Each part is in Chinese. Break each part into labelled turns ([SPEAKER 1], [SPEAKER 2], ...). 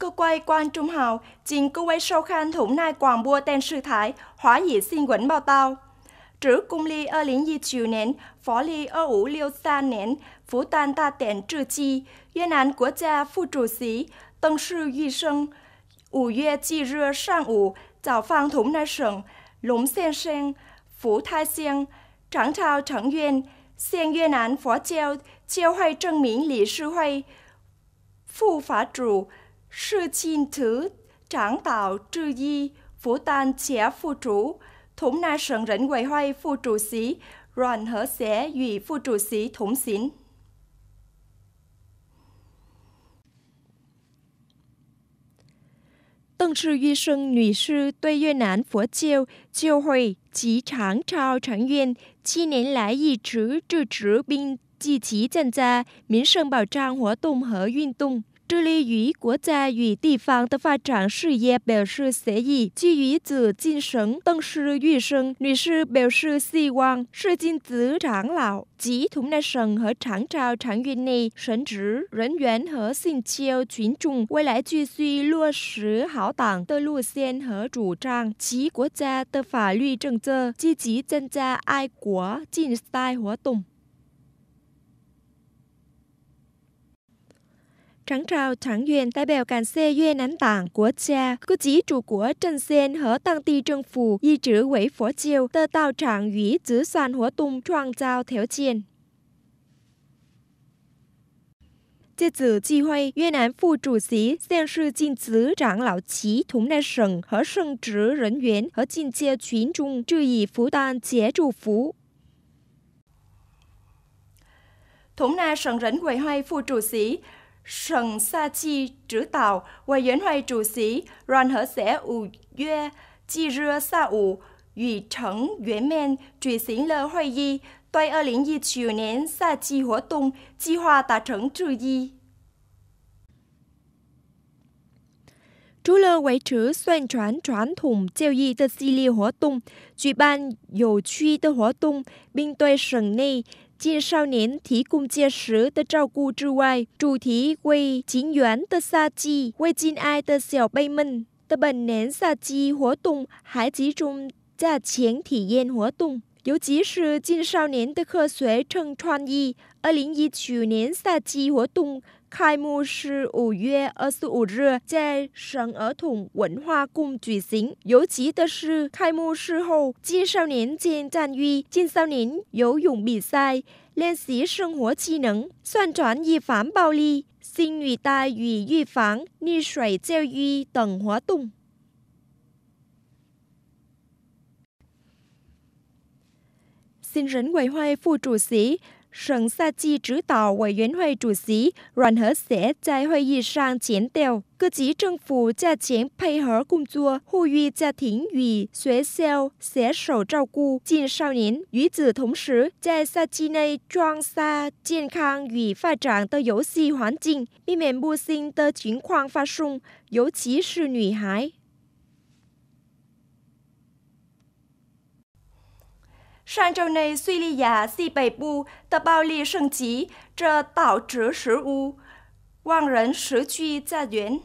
[SPEAKER 1] cơ quay quan trung hào chính cơ quay sâu khan thủ nai quảng bua tên sư thái hóa dị xin quấn bao tao trữ cung ly ơ lĩnh di chiều nén phó ly ơ ủ liêu xa nén phú tan ta tèn trừ chi yên án của cha phu chủ sĩ tân sư duy sân ủ yue chi rưa sang ủ chào phang thủ nai sừng lũng sen sen phú thai sen trắng thao trắng duyên sen duyên án phó treo treo hoay trân miễn lý sư hoay phu phá trụ sư 是 xin thứ tráng tạo trư yi phủ tan trẻ phu chủ thủng na sơn rỉnh quầy hoay phu trụ sĩ đoàn hở xẻ dùy phu trụ sĩ thủng xỉn Tân sư Duy Xuân Nữ sư Tuy Duyên Nán Phổ Chiêu, Chiêu Hồi, Chí Tráng Trao Tráng Duyên, Chi Nến Lái Yì Trứ Trừ Trứ Binh Chi Chí Chân Gia, Miễn Sơn Bảo Trang Hóa Tùng Hở Duyên Tùng 致力于国家与地方的发展事业，表示协议基于子精神。邓氏玉生女士表示，希望是进子长老及同内省和长沙长院内神职人员和信教群众，未来继续落实好党的路线和主张其国家的法律政策，积极参加爱国竞赛活动。Trắng trao trắng duyên tại bèo càn xe duyên ánh tảng của cha, cứ chỉ chủ của trần xên hở tăng ti trân phù, y chữ quỷ phổ chiêu, tờ tàu trạng ủy chữ sàn hủa tung trang trao theo chiên. Tiết tử chi huy, Việt Nam phụ chủ sĩ, hiện sư Jin Zi trạng lão Chí thống đại 省和圣职人员和进阶群众致以复旦节祝福。Thủng Na Sần Rỉnh Huệ Hoay Phu trụ Sĩ Sơn sa chi chữ tàu và yến hoài chủ sĩ ron hở Sẻ ủ yue chi rưa sa ủ ủy trấn yến men truy xính lơ hoài y tôi ở lĩnh y chiều nén sa chi hóa tung chi hoa tà trấn trừ y Chú lơ quấy trứ xoan choán choán thủng chiêu y tờ xì li hóa tung, truy ban dầu truy tờ hóa tung, binh tôi sần nay 青少年提供切实的照顾之外，主题为“情缘”的夏季为敬爱的小辈们的本年夏季活动，还集中在前体验活动，尤其是青少年的科学创创意。二零一九年夏季活动。开幕式五月二十五日在省儿童文化宫举行。尤其的是，开幕式后青少年志愿与青少年游泳比赛、练习生活技能、宣传预防暴力、心理教与预防溺水教育等活动。新人委会副主席。省沙奇指导委员会主席，阮和谐在会议上强调，各级政府加强配合工作，呼吁家庭与学校携手照顾青少年与此同时，在沙奇内装设健康与发展的游戏环境，避免不幸的情况发生，尤其是女孩。上周内，叙利亚西北部的暴力升级，这导致食物万人失去家园。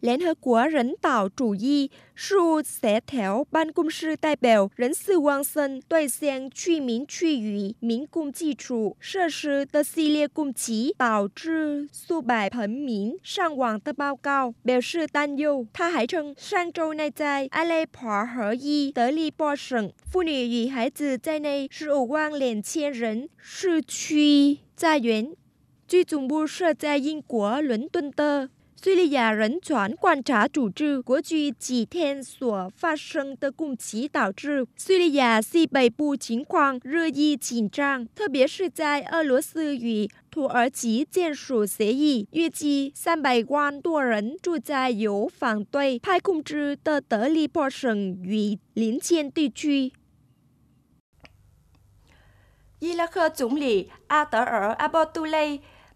[SPEAKER 1] 联合国人道主义事务协调办公室代表人士旺森对向居民区与民工基础设施的系列攻击导致数百平民伤亡的报告表示担忧。他还称，上周内在阿勒颇比亚德利波省，妇女与孩子在内十15,200人失去家园，据总部设在英国伦敦的。叙利亚人权观察组织过去几天所发生的攻击导致叙利亚西北部情况日益紧张，特别是在俄罗斯与土耳其签署协议，预计三百万多人住在由反对派控制的德里波省与邻近地区。伊拉克总理阿德尔阿卜杜勒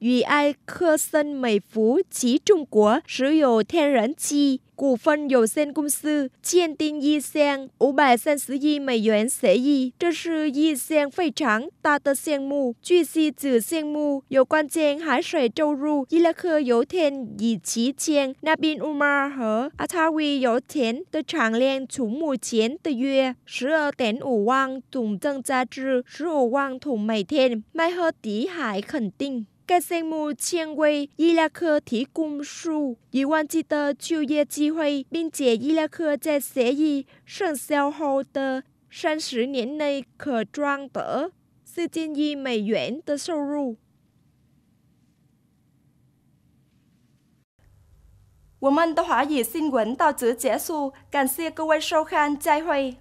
[SPEAKER 1] 与埃克森美孚及中国石油天然气股份有限公司签订一项五百三十亿美元协议，这是一项非常大的项目。据悉，此项目有关将海水注入伊拉克油田以及将那宾乌马和阿塔维油田的产量从目前的约十二点五万桶增加至十五万桶每天。麦赫迪还肯定。该项目将为伊拉克提供数以万计的就业机会，并且伊拉克在协议生效后的三十年内可赚得四千亿美元的收入。我们的华语新闻到此结束，感谢各位收看，再会。